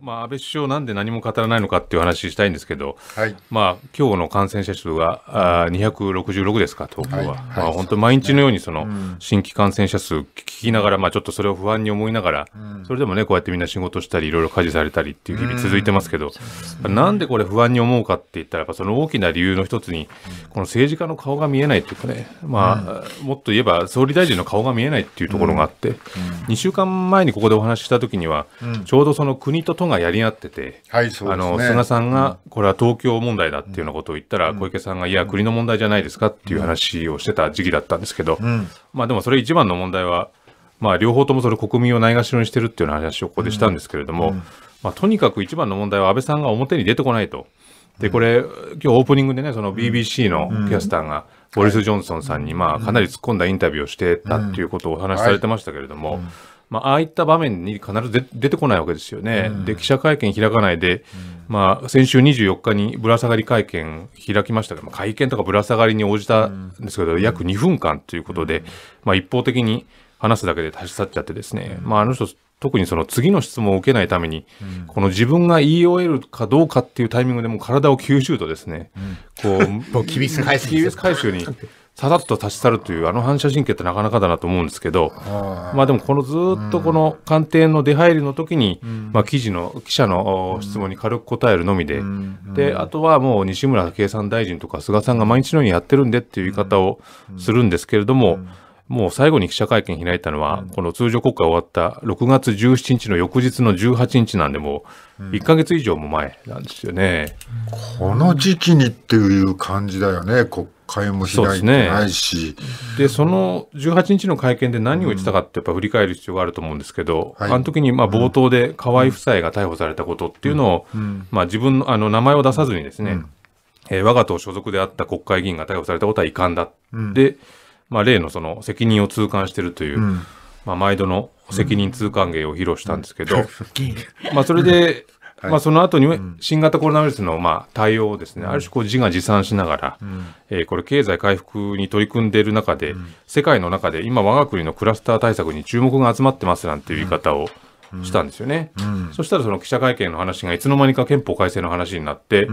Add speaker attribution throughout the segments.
Speaker 1: まあ、安倍首相、なんで何も語らないのかっていう話したいんですけど、はい、まあ今日の感染者数があ266ですか、東京は、はいはい、まあ、本当、毎日のようにその、新規感染者数聞きながら、まあ、ちょっとそれを不安に思いながら、うん、それでもね、こうやってみんな仕事したり、いろいろ家事されたりっていう日々続いてますけど、うん、なんでこれ、不安に思うかって言ったら、やっぱその大きな理由の一つに、この政治家の顔が見えないというかね、まあ、うん、もっと言えば、総理大臣の顔が見えないっていうところがあって、うん、2週間前にここでお話ししたときには、ちょうどその国と都とがやり合ってて、はいそう、ね、あの菅さんが、これは東京問題だっていうようなことを言ったら、小池さんが、いや、国の問題じゃないですかっていう話をしてた時期だったんですけど、まあ、でもそれ一番の問題は、まあ、両方ともそれ国民をないがしろにしてるっていう話をここでしたんですけれども、まあ、とにかく一番の問題は安倍さんが表に出てこないと。で、これ、今日オープニングでね、その BBC のキャスターが、ボリス・ジョンソンさんに、まあ、かなり突っ込んだインタビューをしてたっていうことをお話しされてましたけれども、まあ、ああいった場面に必ず出てこないわけですよね。うん、で記者会見開かないで、うん、まあ、先週24日にぶら下がり会見開きましたが、まあ、会見とかぶら下がりに応じたんですけど、うん、約2分間ということで、まあ、一方的に話すだけで立ち去っちゃってですね、まあ、あの人特にその次の質問を受けないために、うん、この自分が言い終えるかどうかっていうタイミングでもう体を90度ですね、うん、こう もう厳し返厳しに ささっと立ち去るというあの反射神経ってなかなかだなと思うんですけど、まあでもこのずっとこの官邸の出入りの時に、まあ記事の記者の質問に軽く答えるのみで、であとはもう西村経産大臣とか菅さんが毎日のようにやってるんでっていう言い方をするんですけれども。もう最後に記者会見開いたのは、うん、この通常国会終わった6月17日の翌日の18日なんで、もう1か月以上も前なんですよね、
Speaker 2: うん、この時期にっていう感じだよね、国会も開いてないし。
Speaker 1: で、ね、その18日の会見で何を言ってたかって、やっぱ振り返る必要があると思うんですけど、うん、あの時にまに冒頭で河合夫妻が逮捕されたことっていうのを、自分のあの名前を出さずにですね、えー、我が党所属であった国会議員が逮捕されたことは遺憾だ。うんまあ、例のその責任を痛感してるという、うん、まあ、毎度の責任痛感芸を披露したんですけど、うん、まあ、それで、はい、まあ、その後に新型コロナウイルスのまあ対応をですね、ある種こう自画自賛しながら、うん、えー、これ経済回復に取り組んでいる中で、世界の中で今我が国のクラスター対策に注目が集まってますなんていう言い方をしたんですよね。そしたらその記者会見の話がいつの間にか憲法改正の話になって、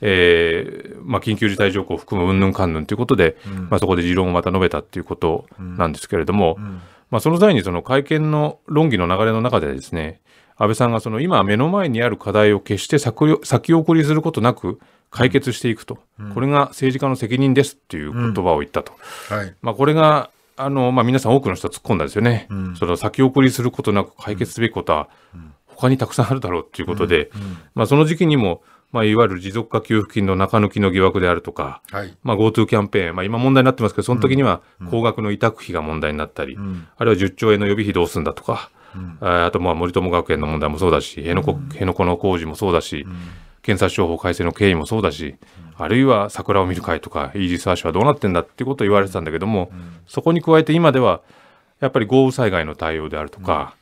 Speaker 1: えー、まあ、緊急事態条項を含むうんぬんかんぬんということで、うん、まあ、そこで持論をまた述べたということなんですけれども、うんうん、まあ、その際にその会見の論議の流れの中でですね安倍さんがその今目の前にある課題を決して先先送りすることなく解決していくと、これが政治家の責任ですという言葉を言ったと、はい、まあ、これがあの、まあ、皆さん多くの人は突っ込んだんですよね、その先送りすることなく解決すべきことは他にたくさんあるだろうということで、まあ、その時期にもまあ、いわゆる持続化給付金の中抜きの疑惑であるとか、はい、まあ、GoTo キャンペーン、まあ、今問題になってますけど、その時には高額の委託費が問題になったり、うん、あるいは10兆円の予備費どうするんだとか、うん、あとまあ森友学園の問題もそうだし、辺野古,、辺野古の工事もそうだし、検察庁法改正の経緯もそうだし、あるいは桜を見る会とか、イージス・アーシュはどうなってんだっていうことを言われてたんだけども、そこに加えて今では、やっぱり豪雨災害の対応であるとか、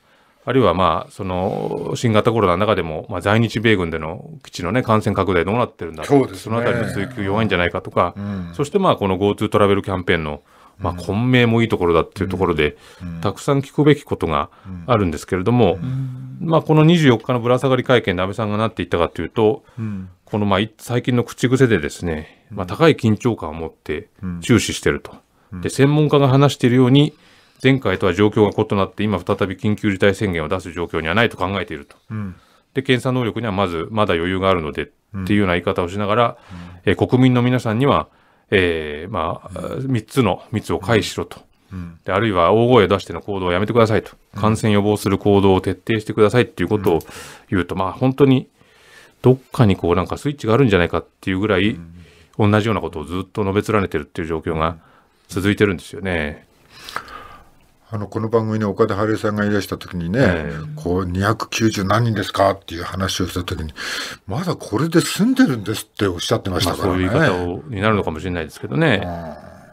Speaker 1: あるいはまあ、その、新型コロナの中でも、まあ、在日米軍での基地のね、感染拡大どうなってるんだろう。そ、のあたりの追求弱いんじゃないかとか、うん、そしてまあ、この GoTo トラベルキャンペーンの、まあ、混迷もいいところだっていうところで、たくさん聞くべきことがあるんですけれども、まあ、この24日のぶら下がり会見で安倍さんがなっていったかというと、このまあ、最近の口癖でですね、まあ、高い緊張感を持って注視してると。で、専門家が話しているように、前回とは状況が異なって、今再び緊急事態宣言を出す状況にはないと考えていると。うん、で、検査能力にはまず、まだ余裕があるので、っていうような言い方をしながら、うん、え国民の皆さんには、えー、まあ、3つの密を回避しろと。であるいは大声を出しての行動をやめてくださいと、感染予防する行動を徹底してくださいっていうことを言うと、うん、まあ本当にどっかにこうなんかスイッチがあるんじゃないかっていうぐらい、同じようなことをずっと述べ連ねてるっていう状況が続いてるんですよね。
Speaker 2: あのこの番組に岡田晴恵さんがいらした時にね、えー、こう290何人ですかっていう話をした時にまだこれで住んでるんですっておっしゃってましたからね。まあ、そういう言い
Speaker 1: 方になるのかもしれないですけどね。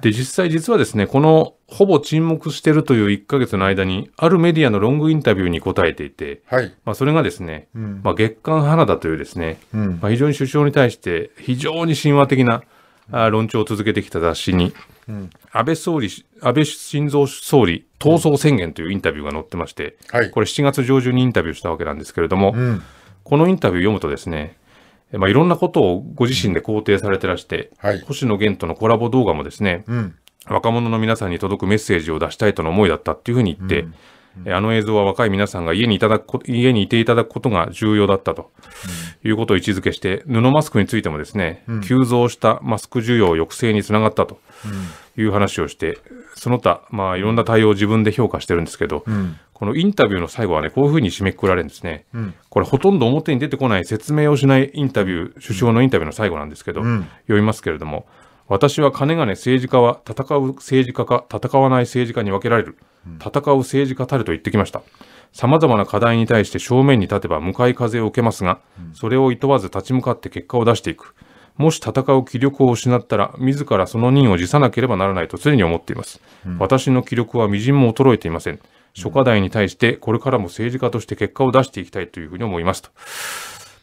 Speaker 1: で実際実はですねこのほぼ沈黙してるという1ヶ月の間にあるメディアのロングインタビューに答えていて、はい、まあ、それがですね、うん、まあ、月刊花田というですね、うん、まあ、非常に首相に対して非常に神話的な論調を続けてきた雑誌に、うん、安倍総理、安倍晋三総理闘争宣言というインタビューが載ってまして、はい、これ7月上旬にインタビューしたわけなんですけれども、うん、このインタビューを読むとですね、まあ、いろんなことをご自身で肯定されてらして、はい、星野源とのコラボ動画もですね、うん、若者の皆さんに届くメッセージを出したいとの思いだったっていうふうに言って、うん、あの映像は若い皆さんが家にいただく家にいていただくことが重要だったと、いうことを位置づけして、布マスクについてもですね、うん、急増したマスク需要抑制につながったという話をして、その他、まあ、いろんな対応を自分で評価してるんですけど、うん、このインタビューの最後はね、こういうふうに締めくくられるんですね、うん、これ、ほとんど表に出てこない説明をしないインタビュー、首相のインタビューの最後なんですけど、読みますけれども、私はかねがね政治家は戦う政治家か戦わない政治家に分けられる。戦う政治家たると言ってきました。さまざまな課題に対して正面に立てば向かい風を受けますが、それを厭わず立ち向かって結果を出していく。もし戦う気力を失ったら、自らその任を辞さなければならないと常に思っています。私の気力は微塵も衰えていません。諸課題に対して、これからも政治家として結果を出していきたいというふうに思いますと。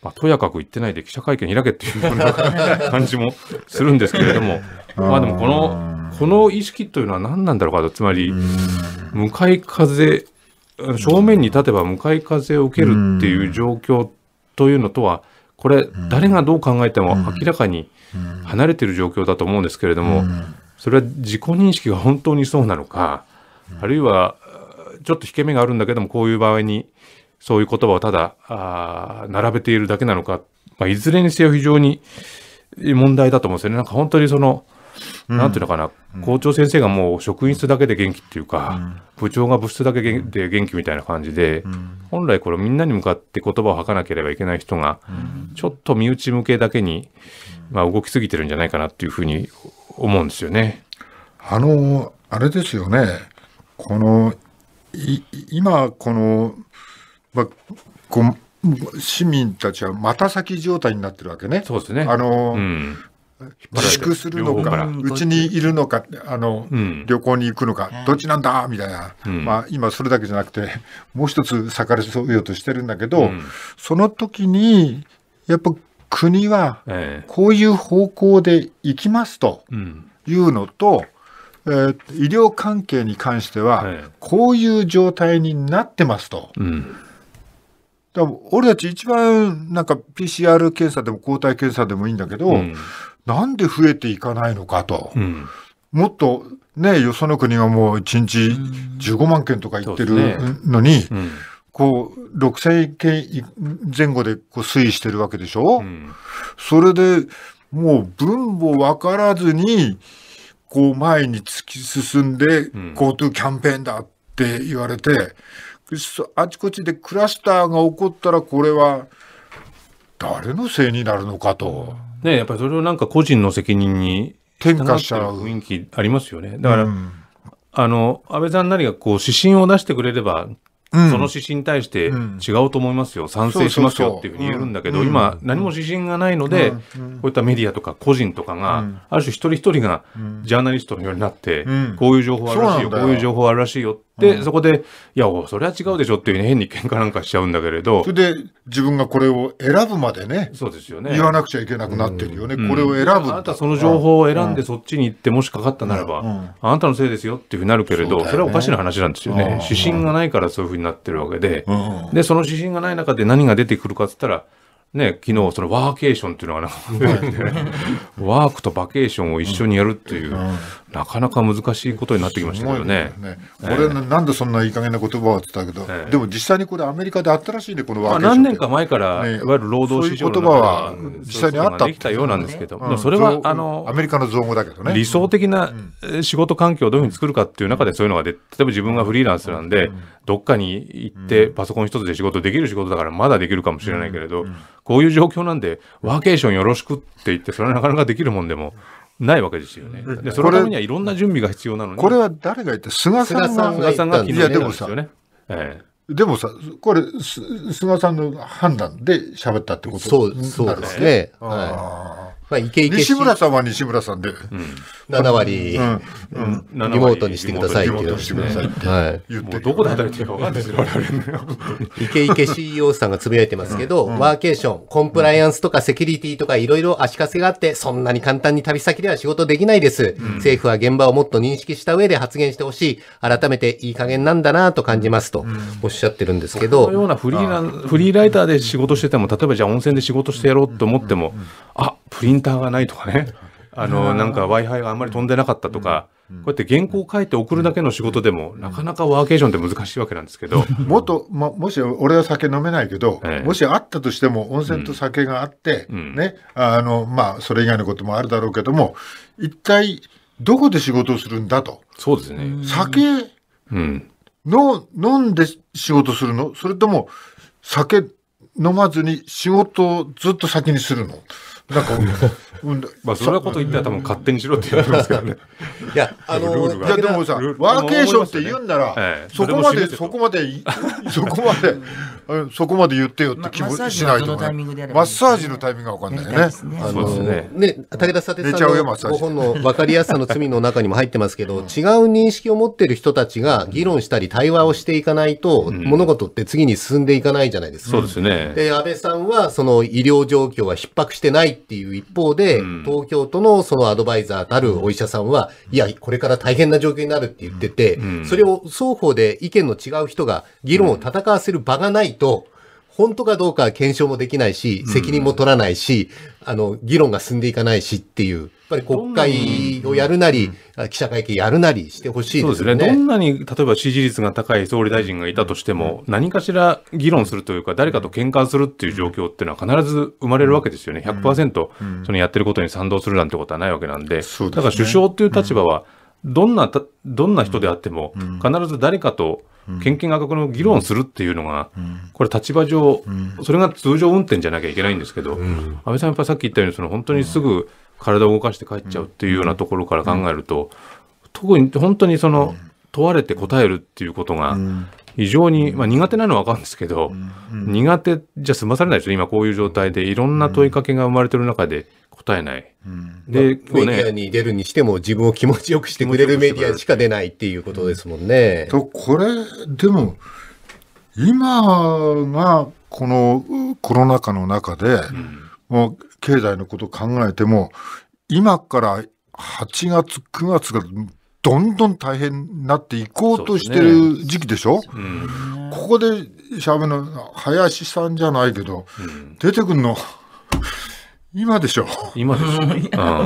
Speaker 1: まあ、とやかく言ってないで記者会見開けっていうような感じもするんですけれども、まあでもこの、この意識というのは何なんだろうかと、つまり、向かい風、正面に立てば向かい風を受けるっていう状況というのとは、これ、誰がどう考えても明らかに離れている状況だと思うんですけれども、それは自己認識が本当にそうなのか、あるいは、ちょっと引け目があるんだけども、こういう場合に、そういう言葉をただ、並べているだけなのか、まあ、いずれにせよ非常に問題だと思うんですよね。なんか本当にその、なんていうのかな、校長先生がもう職員室だけで元気っていうか、部長が部室だけで元気みたいな感じで、本来これみんなに向かって言葉を吐かなければいけない人が、ちょっと身内向けだけに、まあ、動きすぎてるんじゃないかなっていうふうに思うんですよね。
Speaker 2: あの、あれですよね。この、今、この、ま、こ市民たちはまた先状態になってるわけね。そうですね。あの、うん、
Speaker 3: 自粛するのか、うち
Speaker 2: にいるのか、あの、うん、旅行に行くのか、どっちなんだみたいな、うん、まあ、今それだけじゃなくて、もう一つ逆らそうようとしてるんだけど、うん、その時に、やっぱ国は、こういう方向で行きますというのと、えー、医療関係に関しては、こういう状態になってますと。俺たち一番なんか PCR 検査でも抗体検査でもいいんだけど、なんで増えていかないのかと。うん、もっとね、よその国はもう1日15万件とか言ってるのに、うねうん、こう、6000件前後でこう推移してるわけでしょ、うん、それでもう分母分からずに、こう前に突き進んで、GoTo キャンペーンだって言われて、あちこちでクラスターが起こったら、これは誰のせいになるのかと。
Speaker 1: ねやっぱりそれをなんか個人の責任に転嫁しちゃう雰囲気ありますよねだから、うん、あの安倍さん何かがこう指針を出してくれればうん、その指針に対して違うと思いますよ、うん、賛成しますよっていうふうに言えるんだけど、うん、今、何も指針がないので、こういったメディアとか個人とかが、ある種一人一人がジャーナリストのようになって、こういう情報あるらしいよ、こういう情報あるらしいよで、うん、そこで、いや、それは違うでしょっていう、ね、変に喧嘩なんかしちゃうんだけれど。それで、自分がこ
Speaker 2: れを選ぶまでね。そうですよね。言わなくちゃいけなくなってるよね。うん、これを選ぶ。あなたその情報を選んで
Speaker 1: そっちに行って、もしかかったならば、うん、あなたのせいですよっていうふうになるけれど、そ、ね,、れはおかしな話なんですよね。指針がないからそういうふうになってるわけで、で、その指針がない中で何が出てくるかっつったら、ね、昨日そのワーケーションっていうのがなんか、ね、ワークとバケーションを一緒にやるっていう、うんうん、なかなか難しいことになってきましたけどね。ねえー、俺、
Speaker 2: なんでそんないい加減な言葉をってたけど、えー、でも実際にこれ、アメリカであったらしいね、このワーケーション。何年
Speaker 1: か前から、ね、いわゆる労働市場の、言葉は実際にあったできたようなんですけど、うん、それはあのアメリカの造語だけどね。理想的な仕事環境をどういうふうに作るかっていう中で、そういうのがで、例えば自分がフリーランスなんで、どっかに行って、パソコン一つで仕事できる仕事だから、まだできるかもしれないけれど、こういう状況なんで、ワーケーションよろしくって言って、それはなかなかできるもんでも。ないわけですよね。で、そのためにはいろんな準備が必要なのに。これは
Speaker 2: 誰が言って菅さんが菅さんが決めたんです
Speaker 3: よね。
Speaker 1: え
Speaker 2: えでもさ、これ、菅さんの判断で喋ったってことそうそうですね。
Speaker 3: は
Speaker 2: い、まあ、イケイケ西村さんは西村さんで。7割、うんうん、リモートにしてくださいっていう。はい。もうどこで働いてるか分かんないですよ、我々ね。イケイケ CEO さんがつぶやいてますけど、
Speaker 3: ワーケーション、コンプライアンスとかセキュリティとかいろいろ足かせがあって、そんなに簡単に旅先では仕事できないです。政府は現場をもっと認識した上で発言してほしい。改めていい加減なんだなと感じますとおっしゃってるんですけど。このようなフリー
Speaker 1: ラン、フリ
Speaker 3: ーライターで仕事して
Speaker 1: ても、例えばじゃあ温泉で仕事してやろうと思っても、あ、プリンターがないとかね、あの、なんか Wi-Fi があんまり飛んでなかったとか、こうやって原稿を書いて送るだけの仕事でも、なかなかワーケーションって難しいわけなんですけど。もっと、ま、もし、俺
Speaker 2: は酒飲めないけど、ええ、もしあったとしても、温泉と酒があって、うん、ね、あの、まあ、それ以外のこともあるだろうけども、一体、どこで仕事をするんだと。そうですね。酒、うん。の、飲んで仕事するのそれとも、酒飲まずに仕事をずっと先にするのなんか、
Speaker 1: うん、まあそんなこと言ったら多分勝手にしろって言われますけどね。いや、あのー、いやでもさ、
Speaker 2: ワーケーションって言うんなら、ね、そこまで、そこまで、そこまで、そこまで言ってよって気もしないと、ね
Speaker 3: ま、マッサージ
Speaker 2: のタイミングが分かんないよね。ねあのね
Speaker 3: ね武田さてさんの本の分かりやすさの罪の中にも入ってますけど、違う認識を持ってる人たちが議論したり対話をしていかないと、うん、物事って次に進んでいかないじゃないですか。そうですね。で、安倍さんはその医療状況は逼迫してないっていう一方で、うん、東京都のそのアドバイザーたるお医者さんは、いや、これから大変な状況になるって言ってて、うん、それを双方で意見の違う人が議論を戦わせる場がないと、本当かどうか検証もできないし、責任も取らないし、あの、議論が進んでいかないしっていう、やっぱり国会をやるなり、記者会見やるなりしてほしいですね。そうですね。ど
Speaker 1: んなに、例えば支持率が高い総理大臣がいたとしても、何かしら議論するというか、誰かと喧嘩するっていう状況っていうのは必ず生まれるわけですよね。100%、そのやってることに賛同するなんてことはないわけなんで、だから首相っていう立場は、どんな、どんな人であっても、必ず誰かと、献金額の議論するっていうのが、これ、立場上、それが通常運転じゃなきゃいけないんですけど、安倍さん、やっぱりさっき言ったように、その本当にすぐ体を動かして帰っちゃうっていうようなところから考えると、特に本当にその問われて答えるっていうことが、非常に、まあ、苦手なのは分かるんですけど、苦手じゃ済まされないですよ今こういう状態でいろんな問いかけが生まれてる中で答えない。で、まあ、メディア
Speaker 3: に出るにしても自分を気持ちよくしてくれるメディアしか出ないっていうことですもんね。とこ
Speaker 2: れでも今がこのコロナ禍の中で、もう経済のことを考えても今から8月9月がどんどん大変になっていこうとしてる時期でしょ、ねうん、ここでしゃべの林さんじゃないけど、うん、出てくんの今でしょ今でしょ、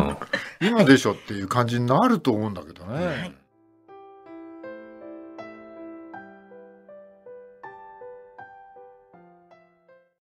Speaker 2: 今でしょっていう感じになると思うんだけどね。はい